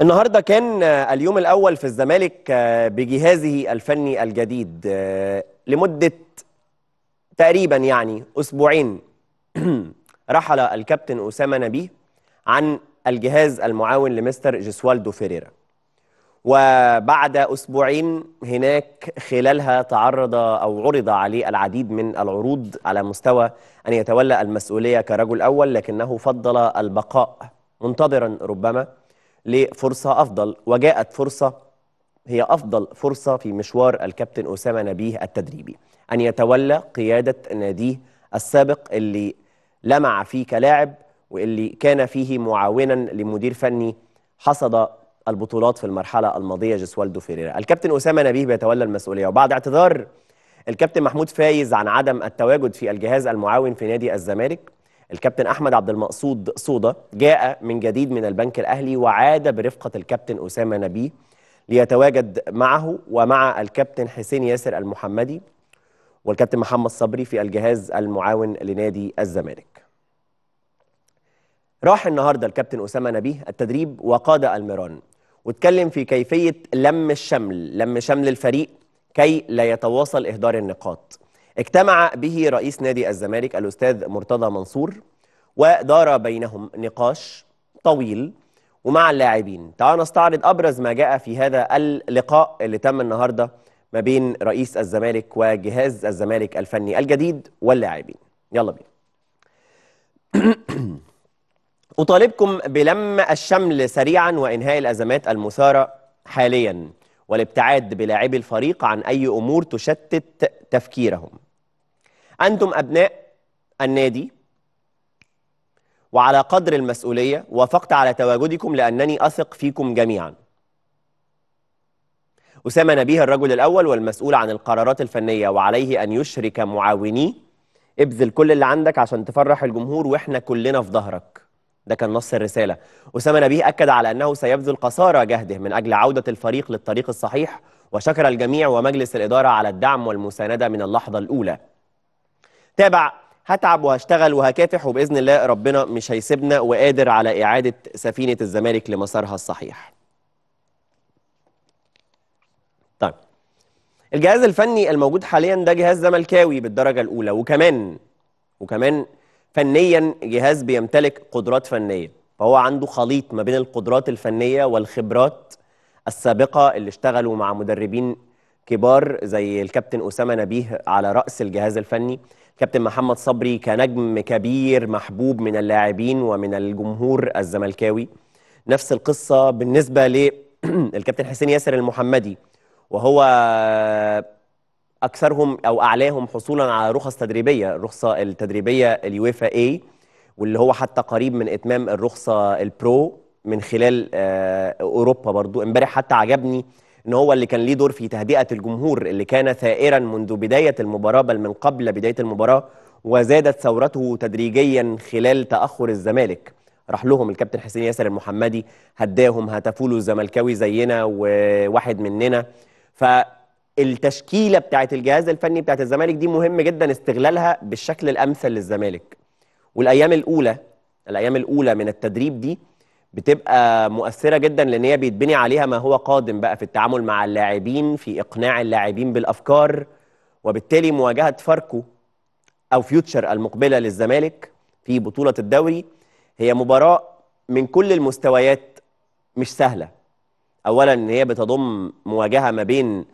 النهارده كان آه، اليوم الاول في الزمالك آه، بجهازه الفني الجديد آه، لمده تقريبا يعني اسبوعين رحل الكابتن اسامه نبيه عن الجهاز المعاون لمستر جسوالدو فيريرا وبعد اسبوعين هناك خلالها تعرض او عرض عليه العديد من العروض على مستوى ان يتولى المسؤوليه كرجل اول لكنه فضل البقاء منتظرا ربما لفرصة أفضل وجاءت فرصة هي أفضل فرصة في مشوار الكابتن أسامة نبيه التدريبي أن يتولى قيادة ناديه السابق اللي لمع فيه كلاعب واللي كان فيه معاونا لمدير فني حصد البطولات في المرحلة الماضية جسوالدو فيريرا الكابتن أسامة نبيه بيتولى المسؤولية وبعد اعتذار الكابتن محمود فايز عن عدم التواجد في الجهاز المعاون في نادي الزمالك الكابتن أحمد عبد المقصود صودة جاء من جديد من البنك الأهلي وعاد برفقة الكابتن أسامة نبيه ليتواجد معه ومع الكابتن حسين ياسر المحمدي والكابتن محمد صبري في الجهاز المعاون لنادي الزمالك راح النهارده الكابتن أسامة نبيه التدريب وقاد المران واتكلم في كيفية لم الشمل لم شمل الفريق كي لا يتواصل إهدار النقاط اجتمع به رئيس نادي الزمالك الأستاذ مرتضى منصور ودار بينهم نقاش طويل ومع اللاعبين تعالوا نستعرض أبرز ما جاء في هذا اللقاء اللي تم النهاردة ما بين رئيس الزمالك وجهاز الزمالك الفني الجديد واللاعبين يلا بينا أطالبكم بلم الشمل سريعا وإنهاء الأزمات المثارة حاليا والابتعاد بلاعبي الفريق عن أي أمور تشتت تفكيرهم أنتم أبناء النادي وعلى قدر المسؤولية وافقت على تواجدكم لأنني أثق فيكم جميعا أسامة نبيه الرجل الأول والمسؤول عن القرارات الفنية وعليه أن يشرك معاونيه ابذل كل اللي عندك عشان تفرح الجمهور وإحنا كلنا في ظهرك ده كان نص الرسالة أسامة نبيه أكد على أنه سيبذل قصارى جهده من أجل عودة الفريق للطريق الصحيح وشكر الجميع ومجلس الإدارة على الدعم والمساندة من اللحظة الأولى تابع هتعب وهشتغل وهكافح وبإذن الله ربنا مش هيسيبنا وقادر على إعادة سفينة الزمالك لمسارها الصحيح طيب الجهاز الفني الموجود حاليا ده جهاز زملكاوي بالدرجة الأولى وكمان وكمان فنيا جهاز بيمتلك قدرات فنيه فهو عنده خليط ما بين القدرات الفنيه والخبرات السابقه اللي اشتغلوا مع مدربين كبار زي الكابتن اسامه نبيه على راس الجهاز الفني كابتن محمد صبري كنجم كبير محبوب من اللاعبين ومن الجمهور الزملكاوي نفس القصه بالنسبه للكابتن حسين ياسر المحمدي وهو اكثرهم او اعلاهم حصولا على رخص تدريبيه الرخصه التدريبيه اليوفا اي واللي هو حتى قريب من اتمام الرخصه البرو من خلال آه، اوروبا برضو امبارح حتى عجبني ان هو اللي كان ليه دور في تهدئه الجمهور اللي كان ثائرا منذ بدايه المباراه بل من قبل بدايه المباراه وزادت ثورته تدريجيا خلال تاخر الزمالك راح لهم الكابتن حسين ياسر المحمدي هداهم هتفولوا الزملكاوي زينا وواحد مننا ف التشكيله بتاعه الجهاز الفني بتاعه الزمالك دي مهم جدا استغلالها بالشكل الامثل للزمالك والايام الاولى الايام الاولى من التدريب دي بتبقى مؤثره جدا لان هي بيتبني عليها ما هو قادم بقى في التعامل مع اللاعبين في اقناع اللاعبين بالافكار وبالتالي مواجهه فاركو او فيوتشر المقبله للزمالك في بطوله الدوري هي مباراه من كل المستويات مش سهله اولا هي بتضم مواجهه ما بين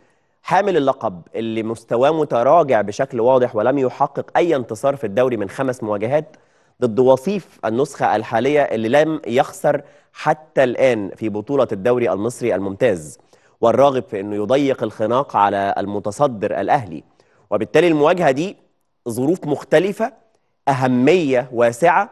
حامل اللقب اللي مستواه متراجع بشكل واضح ولم يحقق أي انتصار في الدوري من خمس مواجهات ضد وصيف النسخة الحالية اللي لم يخسر حتى الآن في بطولة الدوري المصري الممتاز والراغب في أنه يضيق الخناق على المتصدر الأهلي وبالتالي المواجهة دي ظروف مختلفة أهمية واسعة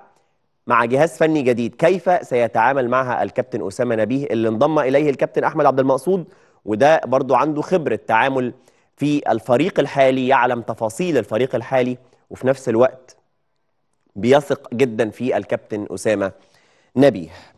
مع جهاز فني جديد كيف سيتعامل معها الكابتن أسامة نبيه اللي انضم إليه الكابتن أحمد عبد المقصود وده برضو عنده خبرة تعامل في الفريق الحالي يعلم تفاصيل الفريق الحالي وفي نفس الوقت بيثق جدا في الكابتن أسامة نبيه